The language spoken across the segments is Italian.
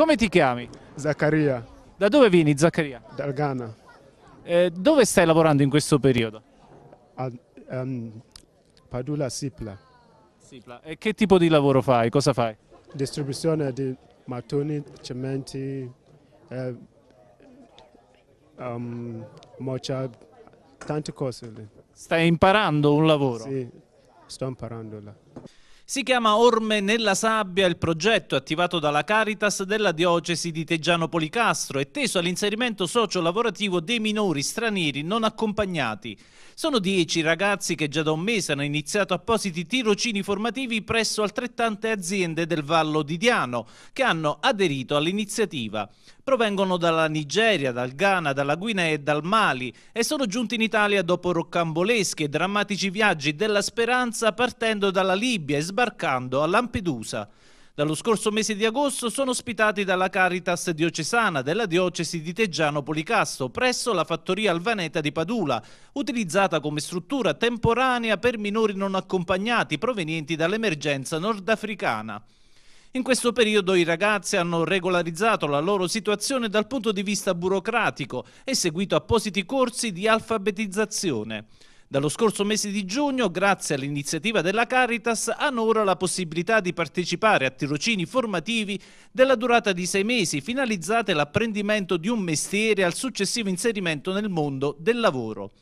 Come ti chiami? Zaccaria. Da dove vieni Zaccaria? Dal Ghana. Eh, dove stai lavorando in questo periodo? A, um, ehm, Padula Sipla. Sipla. E che tipo di lavoro fai? Cosa fai? Distribuzione di mattoni, cementi, eh, um, ehm, moccia, tante cose. Stai imparando un lavoro? Sì, sto imparando là. Si chiama Orme nella sabbia il progetto attivato dalla Caritas della diocesi di Teggiano Policastro è teso all'inserimento socio-lavorativo dei minori stranieri non accompagnati. Sono dieci ragazzi che già da un mese hanno iniziato appositi tirocini formativi presso altrettante aziende del Vallo di Diano che hanno aderito all'iniziativa provengono dalla Nigeria, dal Ghana, dalla Guinea e dal Mali e sono giunti in Italia dopo roccamboleschi e drammatici viaggi della speranza partendo dalla Libia e sbarcando a Lampedusa. Dallo scorso mese di agosto sono ospitati dalla Caritas diocesana della diocesi di Teggiano Policasto presso la fattoria Alvaneta di Padula, utilizzata come struttura temporanea per minori non accompagnati provenienti dall'emergenza nordafricana. In questo periodo i ragazzi hanno regolarizzato la loro situazione dal punto di vista burocratico e seguito appositi corsi di alfabetizzazione. Dallo scorso mese di giugno, grazie all'iniziativa della Caritas, hanno ora la possibilità di partecipare a tirocini formativi della durata di sei mesi, finalizzate all'apprendimento di un mestiere e al successivo inserimento nel mondo del lavoro.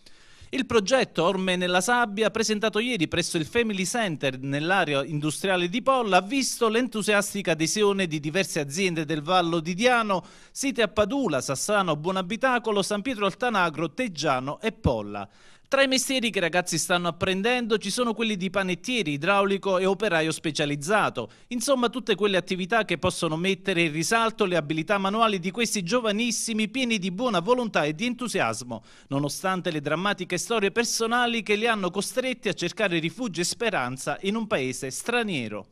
Il progetto Orme nella sabbia, presentato ieri presso il Family Center nell'area industriale di Polla, ha visto l'entusiastica adesione di diverse aziende del Vallo di Diano, site a Padula, Sassano, Buonabitacolo, San Pietro Altanagro, Teggiano e Polla. Tra i mestieri che i ragazzi stanno apprendendo ci sono quelli di panettieri, idraulico e operaio specializzato, insomma tutte quelle attività che possono mettere in risalto le abilità manuali di questi giovanissimi pieni di buona volontà e di entusiasmo, nonostante le drammatiche storie personali che li hanno costretti a cercare rifugio e speranza in un paese straniero.